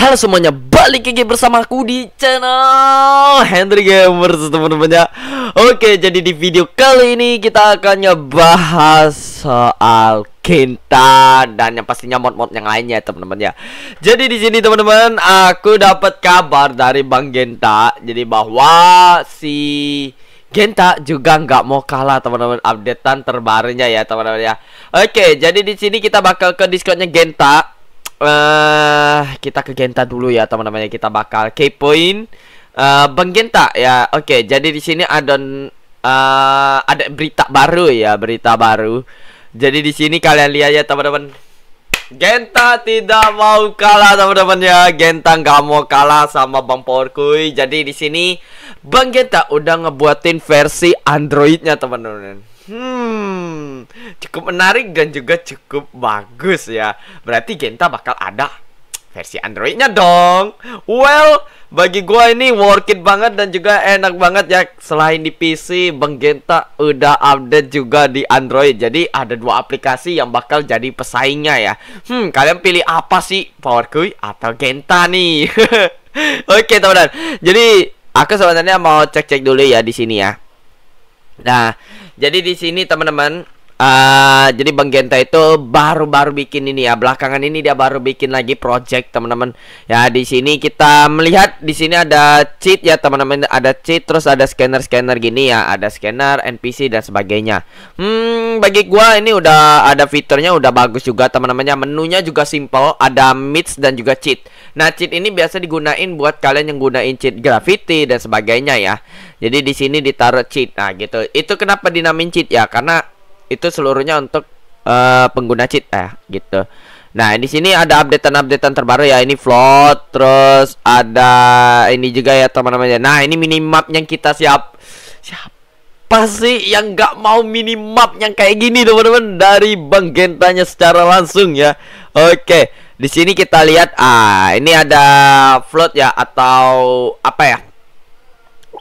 Halo semuanya, balik lagi bersama aku di channel Henry Gamers teman-teman ya Oke, jadi di video kali ini kita akan ngebahas soal Kintan dan yang pastinya mod-mod yang lainnya teman-teman ya Jadi di sini teman-teman, aku dapat kabar dari Bang Genta Jadi bahwa si... Genta juga nggak mau kalah teman-teman updatean terbarunya ya teman-teman ya. Oke, jadi di sini kita bakal ke Discordnya Genta uh, kita ke Genta dulu ya teman-teman kita bakal kepoin uh, Bang Genta ya. Oke, okay, jadi di sini ada uh, ada berita baru ya, berita baru. Jadi di sini kalian lihat ya teman-teman. Genta tidak mau kalah teman-teman ya. Genta nggak mau kalah sama Bang Porkui. Jadi di sini Bang Genta udah ngebuatin versi Androidnya teman-teman. Hmm, cukup menarik dan juga cukup bagus ya. Berarti Genta bakal ada versi Androidnya dong. Well, bagi gue ini worth it banget dan juga enak banget ya. Selain di PC, Bang Genta udah update juga di Android. Jadi ada dua aplikasi yang bakal jadi pesaingnya ya. Hmm, kalian pilih apa sih? Power Powerkuy atau Genta nih? Oke, teman-teman. Jadi aku sebenarnya mau cek-cek dulu ya di sini ya. Nah, jadi di sini teman-teman Uh, jadi Bang Genta itu baru-baru bikin ini ya. Belakangan ini dia baru bikin lagi project, teman-teman. Ya, di sini kita melihat di sini ada cheat ya, teman-teman. Ada cheat terus ada scanner-scanner gini ya, ada scanner NPC dan sebagainya. Hmm, bagi gua ini udah ada fiturnya udah bagus juga, teman-temannya. Menunya juga simple, ada mix dan juga cheat. Nah, cheat ini biasa digunain buat kalian yang gunain cheat graffiti dan sebagainya ya. Jadi di sini ditaruh cheat. Nah, gitu. Itu kenapa dinamain cheat ya? Karena itu seluruhnya untuk uh, pengguna cheat eh gitu. Nah, di sini ada updatean-updatean terbaru ya. Ini float, terus ada ini juga ya teman-teman ya. Nah, ini minimap yang kita siap siapa sih yang nggak mau minimap yang kayak gini teman-teman dari Bang Gentanya secara langsung ya. Oke, di sini kita lihat ah ini ada float ya atau apa ya?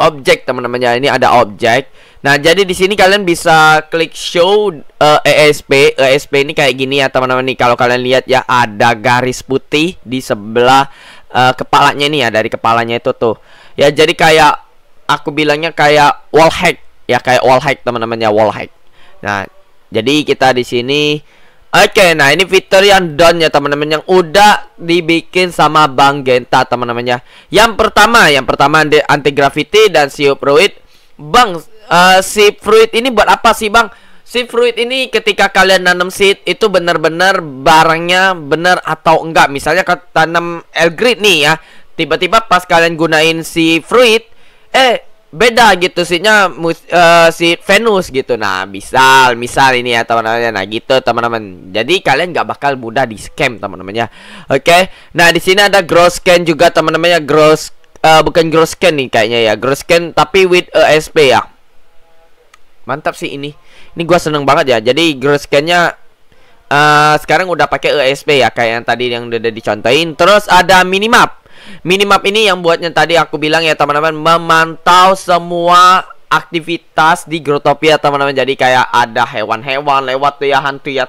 Objek teman-teman ya. Ini ada objek Nah, jadi di sini kalian bisa klik show uh, eh, ESP. ESP ini kayak gini ya, teman-teman nih. Kalau kalian lihat ya ada garis putih di sebelah uh, kepalanya ini ya, dari kepalanya itu tuh. Ya, jadi kayak aku bilangnya kayak wall hack ya, kayak wall hack teman-teman ya, wall hack. Nah, jadi kita di sini Oke, okay, nah ini fitur yang done ya teman-teman yang udah dibikin sama Bang Genta teman-teman ya. Yang pertama, yang pertama anti gravity dan siup ruid. Bang uh, si fruit ini buat apa sih bang? Si fruit ini ketika kalian nanam seed itu benar-benar barangnya benar atau enggak. Misalnya kau tanam elgrid nih ya, tiba-tiba pas kalian gunain si fruit, eh beda gitu seednya uh, si Venus gitu. Nah misal misal ini ya teman-teman. Nah gitu teman-teman. Jadi kalian nggak bakal mudah di scam teman-teman ya. Oke. Nah di sini ada grow scan juga teman-teman ya grow uh, bukan grow scan nih kayaknya ya grow scan tapi with ESP ya mantap sih ini ini gua seneng banget ya jadi grayscale-nya uh, eh, sekarang udah pakai ESP ya kayak yang tadi yang udah dicontohin terus ada minimap minimap ini yang buatnya tadi aku bilang ya teman-teman memantau semua aktivitas di Grotopia teman-teman jadi kayak ada hewan-hewan lewat tuh ya hantu ya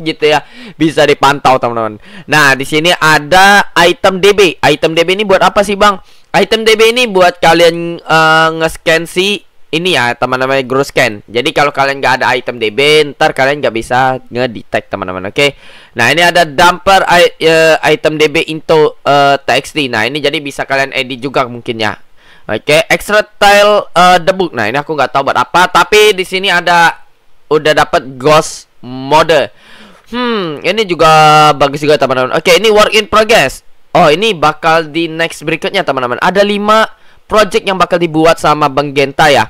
gitu ya bisa dipantau teman-teman. Nah di sini ada item DB. Item DB ini buat apa sih bang? Item DB ini buat kalian uh, nge-scan sih ini ya teman-teman scan. Jadi kalau kalian nggak ada item DB, ntar kalian nggak bisa ngedetect teman-teman. Oke. Okay? Nah ini ada dumper uh, ya, item DB into uh, eh, TXT. Nah ini jadi bisa kalian edit juga mungkin ya. Oke, okay? extra tile uh, debu Nah ini aku nggak tahu buat apa, tapi di sini ada udah dapat ghost mode. Hmm, ini juga bagus juga teman-teman. Oke, okay, ini work in progress. Oh, ini bakal di next berikutnya teman-teman. Ada lima project yang bakal dibuat sama Bang Genta ya.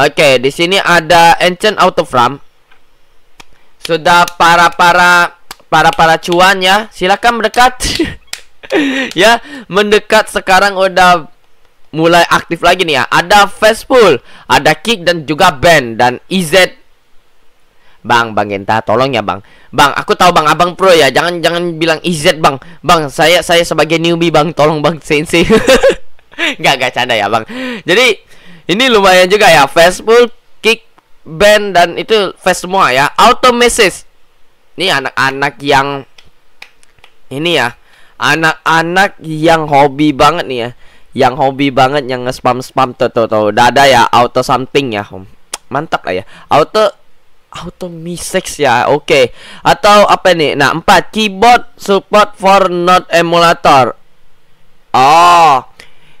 Oke, di sini ada Ancient Farm. Sudah para-para para-para cuan ya. Silakan mendekat. ya, mendekat sekarang udah mulai aktif lagi nih ya. Ada Fastpool, ada Kick dan juga Ben dan IZ. E Bang, Bang Genta, tolong ya, Bang. Bang, aku tahu Bang Abang Pro ya. Jangan jangan bilang IZ, e Bang. Bang, saya saya sebagai newbie, Bang. Tolong Bang Sensei. Enggak, enggak canda ya, Bang. Jadi ini lumayan juga ya, Facebook, Kick, Band dan itu Face semua ya. Auto message. Ini anak-anak yang ini ya, anak-anak yang hobi banget nih ya. Yang hobi banget yang nge-spam-spam tuh tuh tuh. Udah ada ya auto something ya, Om. Mantap lah ya. Auto auto mi ya oke okay. atau apa nih nah empat keyboard support for not emulator oh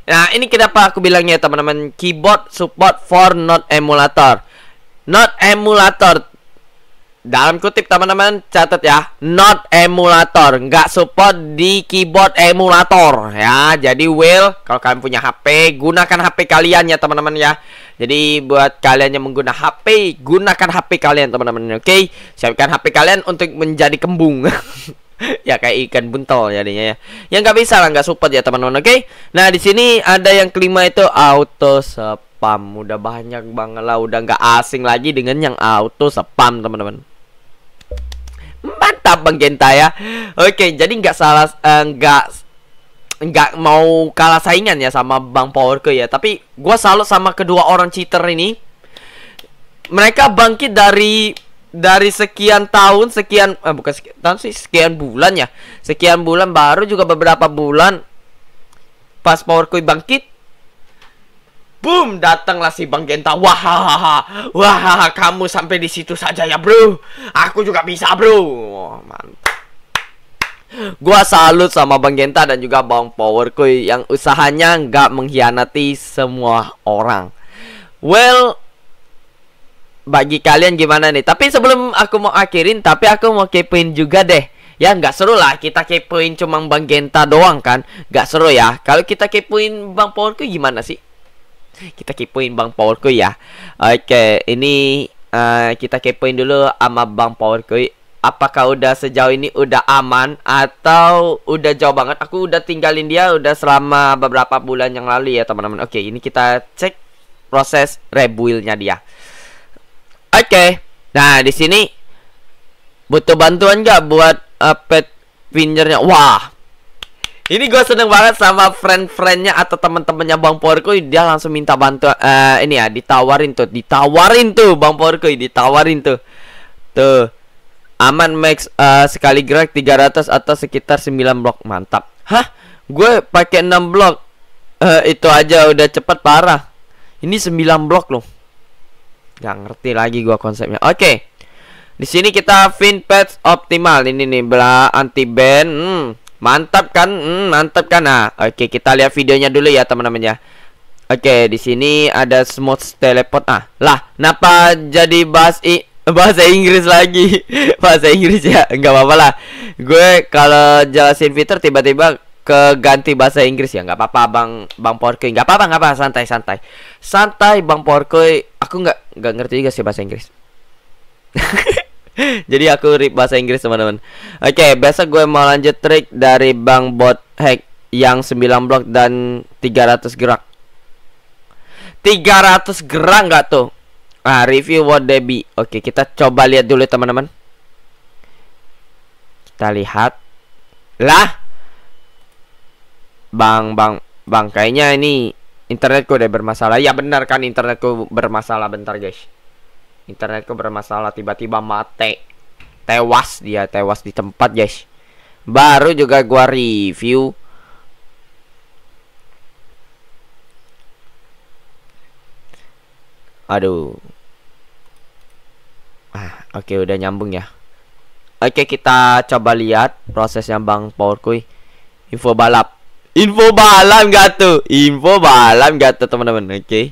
Nah, ini kenapa aku bilangnya teman-teman keyboard support for not emulator. Not emulator. Dalam kutip teman-teman catat ya, not emulator, nggak support di keyboard emulator ya. Jadi well kalau kalian punya HP, gunakan HP kalian ya teman-teman ya. Jadi buat kalian yang menggunakan HP, gunakan HP kalian teman-teman. Oke, siapkan HP kalian untuk menjadi kembung. ya kayak ikan buntal jadinya ya. Yang nggak bisa lah nggak support ya teman-teman. Oke. Okay? Nah di sini ada yang kelima itu auto spam. Udah banyak banget lah. Udah nggak asing lagi dengan yang auto spam teman-teman. Mantap bang Genta ya. Oke okay, jadi nggak salah eh, nggak uh, nggak mau kalah saingan ya sama Bang Powerke ya. Tapi gue salut sama kedua orang cheater ini. Mereka bangkit dari dari sekian tahun sekian eh, bukan sekian tahun sih sekian bulan ya sekian bulan baru juga beberapa bulan pas power Koi bangkit boom datanglah si bang genta wah wah kamu sampai di situ saja ya bro aku juga bisa bro oh, mantap Gua salut sama Bang Genta dan juga Bang Power Koi yang usahanya nggak mengkhianati semua orang. Well, bagi kalian gimana nih. Tapi sebelum aku mau akhirin, tapi aku mau kepoin juga deh. Ya nggak seru lah kita kepoin cuma Bang Genta doang kan. Nggak seru ya. Kalau kita kepoin Bang Powerku gimana sih? Kita kepoin Bang Powerku ya. Oke, ini uh, kita kepoin dulu sama Bang Powerku. Apakah udah sejauh ini udah aman atau udah jauh banget? Aku udah tinggalin dia udah selama beberapa bulan yang lalu ya teman-teman. Oke, ini kita cek proses rebuildnya dia. Oke. Nah, di sini butuh bantuan nggak buat uh, pet pinjernya? Wah. Ini gue seneng banget sama friend-friendnya atau temen-temennya Bang Porkoy Dia langsung minta bantuan uh, Ini ya ditawarin tuh Ditawarin tuh Bang Porkoy Ditawarin tuh Tuh Aman max uh, sekali gerak 300 atau sekitar 9 blok Mantap Hah? Gue pakai 6 blok uh, Itu aja udah cepet parah Ini 9 blok loh nggak ngerti lagi gua konsepnya. Oke. Okay. Di sini kita fin patch optimal ini nih bla anti ban Hmm, mantap kan? Hmm, mantap kan? Nah, oke okay, kita lihat videonya dulu ya teman-teman ya. Oke, okay, di sini ada smooth teleport. Ah, lah, kenapa jadi bahas i bahasa Inggris lagi? bahasa Inggris ya. Enggak apa-apa lah. Gue kalau jelasin fitur tiba-tiba ke ganti bahasa Inggris ya nggak apa-apa bang bang Porky nggak apa-apa nggak apa santai santai santai bang Porky aku nggak nggak ngerti juga sih bahasa Inggris jadi aku rip bahasa Inggris teman-teman oke okay, besok gue mau lanjut trik dari bang bot hack yang 9 blok dan 300 gerak 300 gerak nggak tuh ah review what they oke okay, kita coba lihat dulu teman-teman kita lihat lah Bang, bang, bang, kayaknya ini internetku udah bermasalah. Ya benar kan internetku bermasalah bentar, guys. Internetku bermasalah tiba-tiba Mate Tewas dia, tewas di tempat, guys. Baru juga gua review Aduh. Ah, oke okay, udah nyambung ya. Oke, okay, kita coba lihat prosesnya Bang Power Kui. Info balap. Info balam gak tuh? Info balam gak tuh teman-teman? Oke. Okay.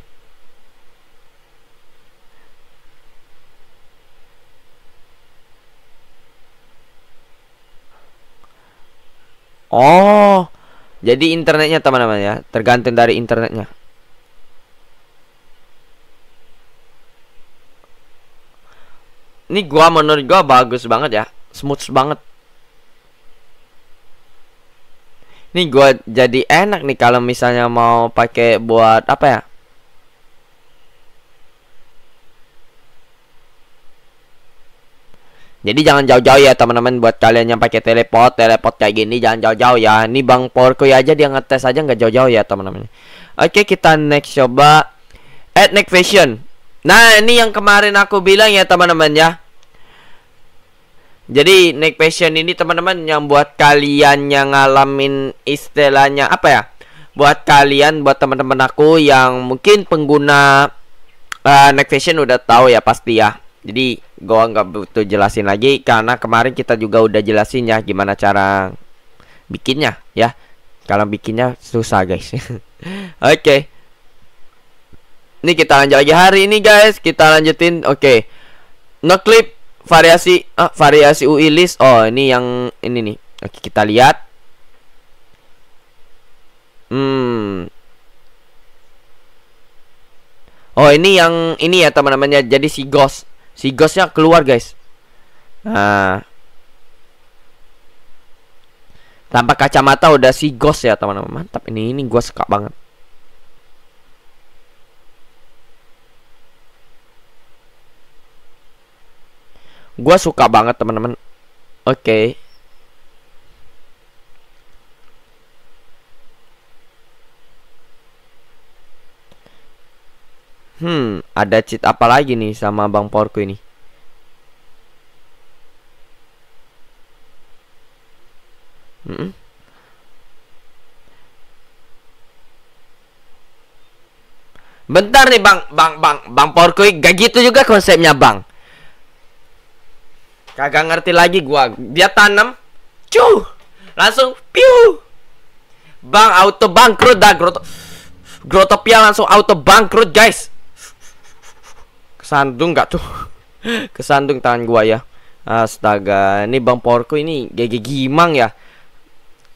Oh, jadi internetnya teman-teman ya, tergantung dari internetnya. Ini gua menurut gua bagus banget ya, smooth banget. Nih gua jadi enak nih kalau misalnya mau pakai buat apa ya? Jadi jangan jauh-jauh ya teman-teman buat kalian yang pakai teleport, teleport kayak gini jangan jauh-jauh ya. Ini Bang Porco ya aja dia ngetes aja nggak jauh-jauh ya teman-teman. Oke, kita next coba Ethnic next fashion. Nah, ini yang kemarin aku bilang ya teman-teman ya. Jadi neck passion ini teman-teman yang buat kalian yang ngalamin istilahnya apa ya? Buat kalian, buat teman-teman aku yang mungkin pengguna uh, eh, neck passion udah tahu ya pasti ya. Jadi gua nggak butuh jelasin lagi karena kemarin kita juga udah jelasin ya gimana cara bikinnya ya. Kalau bikinnya susah guys. Oke. okay. Ini kita lanjut lagi hari ini guys. Kita lanjutin. Oke. Okay. No clip variasi ah, variasi UI list. Oh, ini yang ini nih. Oke, kita lihat. Hmm. Oh, ini yang ini ya teman-temannya. Jadi si Ghost, si Ghostnya keluar, guys. Nah. Tanpa kacamata udah si Ghost ya, teman-teman. Mantap ini ini gua suka banget. Gue suka banget teman-teman. Oke. Okay. Hmm, ada cheat apa lagi nih sama Bang Porku ini? Hmm. Bentar nih Bang, Bang, Bang, Bang Porku gak gitu juga konsepnya Bang. Kagak ngerti lagi gua. Dia tanam, cuh, langsung piu. Bang auto bangkrut dah Groto. Grotopia langsung auto bangkrut, guys. Kesandung nggak tuh? Kesandung tangan gua ya. Astaga, ini Bang Porco ini GG Gimang ya.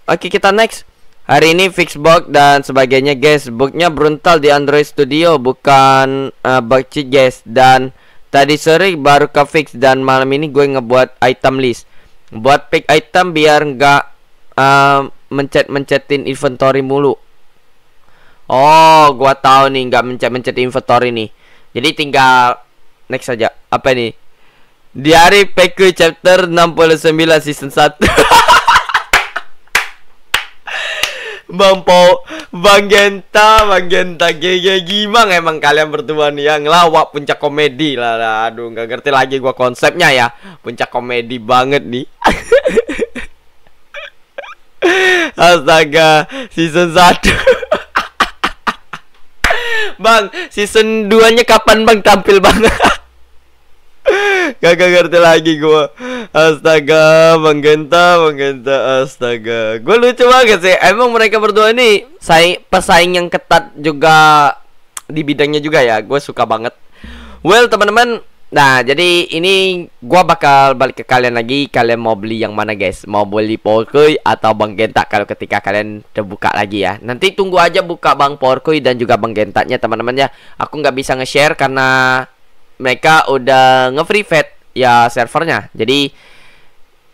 Oke, kita next. Hari ini fix Fixbox dan sebagainya guys. Bugnya bruntal di Android Studio bukan uh, bug cheat guys dan Tadi sore baru ke fix dan malam ini gue ngebuat item list. Buat pick item biar nggak uh, mencet-mencetin inventory mulu. Oh, gue tahu nih nggak mencet-mencet inventory nih. Jadi tinggal next saja. Apa ini? Diary PQ chapter 69 season 1. Bang Po, Bang Genta, Bang Genta, GG Gimang emang kalian berdua nih yang ngelawak puncak komedi lah, Aduh, nggak ngerti lagi gua konsepnya ya. Puncak komedi banget nih. Astaga, season 1. bang, season 2-nya kapan Bang tampil Bang? Kagak ngerti lagi gue Astaga bang genta bang genta Astaga Gue lucu banget sih Emang mereka berdua ini saing, Pesaing yang ketat juga Di bidangnya juga ya Gue suka banget Well teman-teman Nah, jadi ini gua bakal balik ke kalian lagi. Kalian mau beli yang mana, guys? Mau beli Porkoi atau Bang genta kalau ketika kalian terbuka lagi ya. Nanti tunggu aja buka Bang Porkoi dan juga Bang gentanya teman-teman ya. Aku nggak bisa nge-share karena mereka udah nge-private ya servernya. Jadi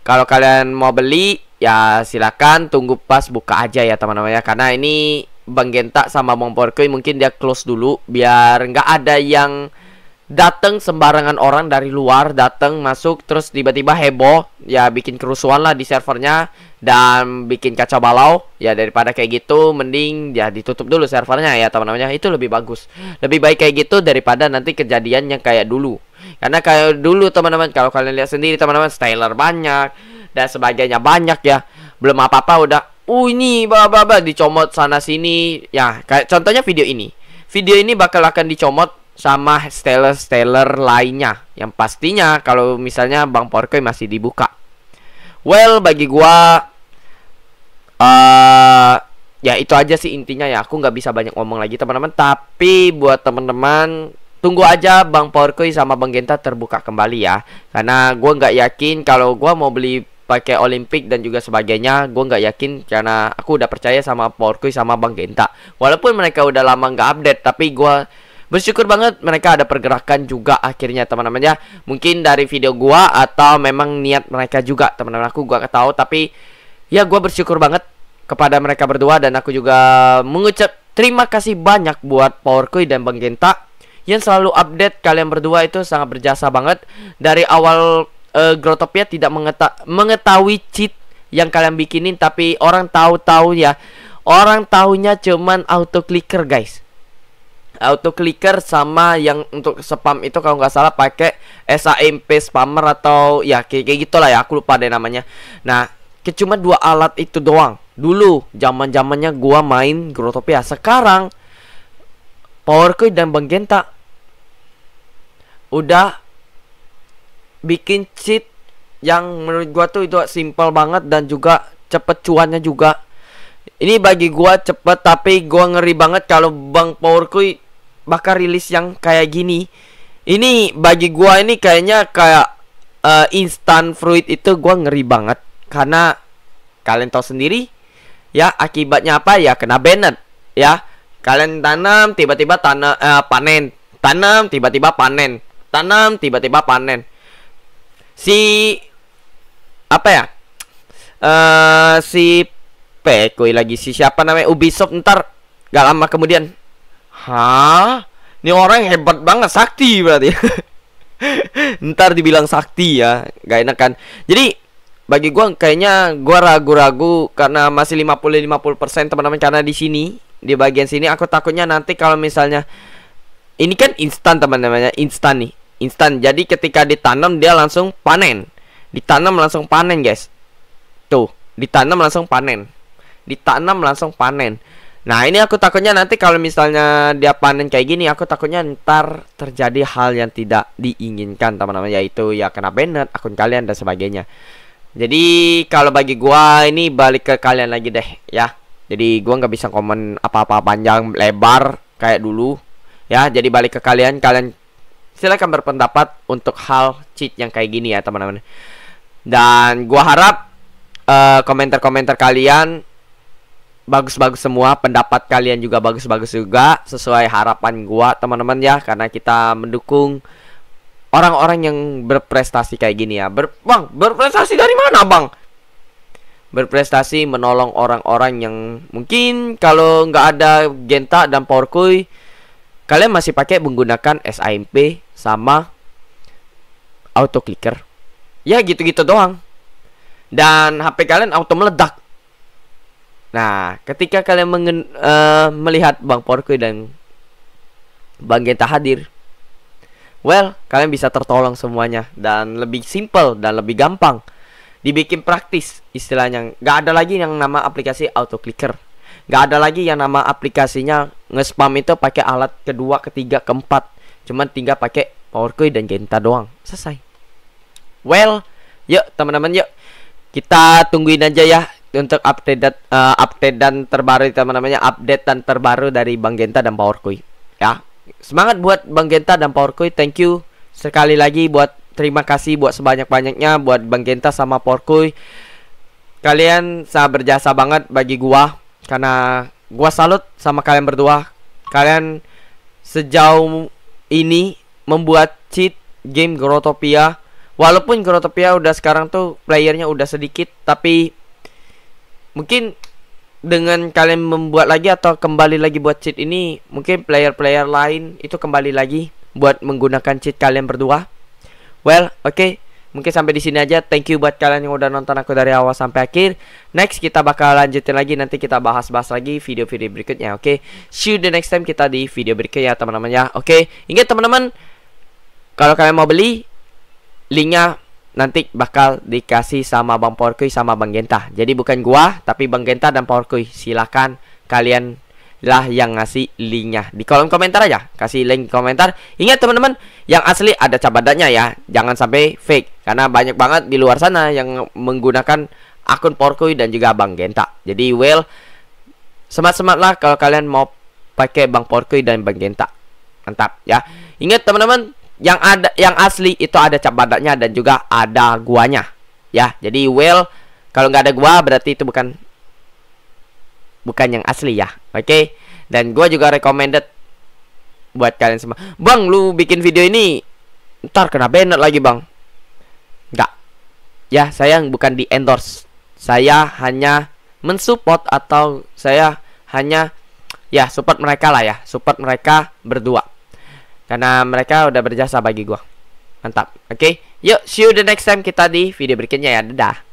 kalau kalian mau beli ya silakan tunggu pas buka aja ya teman-teman ya karena ini Bang Genta sama Bang Porky mungkin dia close dulu biar nggak ada yang datang sembarangan orang dari luar datang masuk terus tiba-tiba heboh ya bikin kerusuhan lah di servernya dan bikin kaca balau ya daripada kayak gitu mending ya ditutup dulu servernya ya teman-temannya itu lebih bagus lebih baik kayak gitu daripada nanti kejadiannya kayak dulu karena kayak dulu teman-teman kalau kalian lihat sendiri teman-teman styler banyak dan sebagainya banyak ya belum apa-apa udah uh ini baba baba dicomot sana sini ya kayak contohnya video ini video ini bakal akan dicomot sama steller steller lainnya yang pastinya kalau misalnya Bang Porky masih dibuka. Well, bagi gua uh, ya itu aja sih intinya ya. Aku nggak bisa banyak ngomong lagi teman-teman, tapi buat teman-teman tunggu aja Bang Porkoi sama Bang Genta terbuka kembali ya. Karena gue nggak yakin kalau gue mau beli pakai Olympic dan juga sebagainya, gue nggak yakin karena aku udah percaya sama Porky sama Bang Genta. Walaupun mereka udah lama nggak update, tapi gue bersyukur banget mereka ada pergerakan juga akhirnya teman-teman ya mungkin dari video gua atau memang niat mereka juga teman-teman aku gua tahu tapi ya gua bersyukur banget kepada mereka berdua dan aku juga mengucap terima kasih banyak buat Powerkui dan Bang Genta yang selalu update kalian berdua itu sangat berjasa banget dari awal uh, Grotopia tidak mengeta mengetahui cheat yang kalian bikinin tapi orang tahu-tahu ya orang tahunya cuman auto clicker guys auto clicker sama yang untuk spam itu kalau nggak salah pakai SAMP spammer atau ya kayak, kayak gitulah ya aku lupa deh namanya nah cuma dua alat itu doang dulu zaman zamannya gua main Grotopia sekarang Coin dan Genta udah bikin cheat yang menurut gua tuh itu simple banget dan juga cepet cuannya juga ini bagi gua cepet tapi gua ngeri banget kalau Bang Powercoin bakal rilis yang kayak gini ini bagi gua ini kayaknya kayak uh, eh, instant fruit itu gua ngeri banget karena kalian tahu sendiri ya akibatnya apa ya kena banned ya kalian tanam tiba-tiba tanam uh, eh, panen tanam tiba-tiba panen tanam tiba-tiba panen si apa ya uh, si Pekoi lagi si siapa namanya Ubisoft ntar gak lama kemudian Hah? Ini orang hebat banget sakti berarti. Ntar dibilang sakti ya, gak enak kan? Jadi bagi gua kayaknya gua ragu-ragu karena masih 50-50% teman-teman karena di sini di bagian sini aku takutnya nanti kalau misalnya ini kan instan teman-temannya, instan nih, instan. Jadi ketika ditanam dia langsung panen. Ditanam langsung panen, guys. Tuh, ditanam langsung panen. Ditanam langsung panen Nah ini aku takutnya nanti kalau misalnya dia panen kayak gini Aku takutnya ntar terjadi hal yang tidak diinginkan teman-teman Yaitu ya kena banner akun kalian dan sebagainya Jadi kalau bagi gua ini balik ke kalian lagi deh ya Jadi gua nggak bisa komen apa-apa panjang lebar kayak dulu Ya jadi balik ke kalian Kalian silahkan berpendapat untuk hal cheat yang kayak gini ya teman-teman Dan gua harap eh, komentar-komentar uh, komentar -komentar kalian bagus-bagus semua pendapat kalian juga bagus-bagus juga sesuai harapan gua teman-teman ya karena kita mendukung orang-orang yang berprestasi kayak gini ya Ber bang berprestasi dari mana bang berprestasi menolong orang-orang yang mungkin kalau nggak ada genta dan porkuy kalian masih pakai menggunakan SIMP sama auto clicker ya gitu-gitu doang dan HP kalian auto meledak Nah, ketika kalian mengen, uh, melihat Bang Porky dan Bang Genta hadir, well, kalian bisa tertolong semuanya dan lebih simple dan lebih gampang. Dibikin praktis istilahnya. Gak ada lagi yang nama aplikasi auto clicker. Gak ada lagi yang nama aplikasinya nge-spam itu pakai alat kedua, ketiga, keempat. Cuman tinggal pakai PowerQuery dan Genta doang. Selesai. Well, yuk teman-teman yuk kita tungguin aja ya untuk update uh, update dan terbaru teman namanya update dan terbaru dari Bang Genta dan Power Kui. ya semangat buat Bang Genta dan Power Kui. thank you sekali lagi buat terima kasih buat sebanyak-banyaknya buat Bang Genta sama Power Kui. kalian sangat berjasa banget bagi gua karena gua salut sama kalian berdua kalian sejauh ini membuat cheat game Grotopia walaupun Grotopia udah sekarang tuh playernya udah sedikit tapi mungkin dengan kalian membuat lagi atau kembali lagi buat cheat ini mungkin player-player lain itu kembali lagi buat menggunakan cheat kalian berdua well oke okay. mungkin sampai di sini aja thank you buat kalian yang udah nonton aku dari awal sampai akhir next kita bakal lanjutin lagi nanti kita bahas-bahas lagi video-video berikutnya oke okay? see you the next time kita di video berikutnya ya, teman-teman ya oke okay? ingat teman-teman kalau kalian mau beli linknya nanti bakal dikasih sama Bang Porky sama Bang Genta. Jadi bukan gua tapi Bang Genta dan Porky. Silahkan kalian lah yang ngasih linknya di kolom komentar aja kasih link komentar ingat teman-teman yang asli ada cabadanya ya jangan sampai fake karena banyak banget di luar sana yang menggunakan akun Porky dan juga Bang Genta jadi well semat sematlah kalau kalian mau pakai Bang Porky dan Bang Genta mantap ya ingat teman-teman yang ada yang asli itu ada cap badaknya dan juga ada guanya. Ya, jadi well kalau nggak ada gua berarti itu bukan bukan yang asli ya. Oke. Okay? Dan gua juga recommended buat kalian semua. Bang, lu bikin video ini ntar kena banner lagi, Bang. nggak? Ya, saya bukan di endorse. Saya hanya mensupport atau saya hanya ya support mereka lah ya, support mereka berdua. Karena mereka udah berjasa bagi gue. Mantap. Oke, okay? yuk see you the next time kita di video berikutnya ya. Dadah.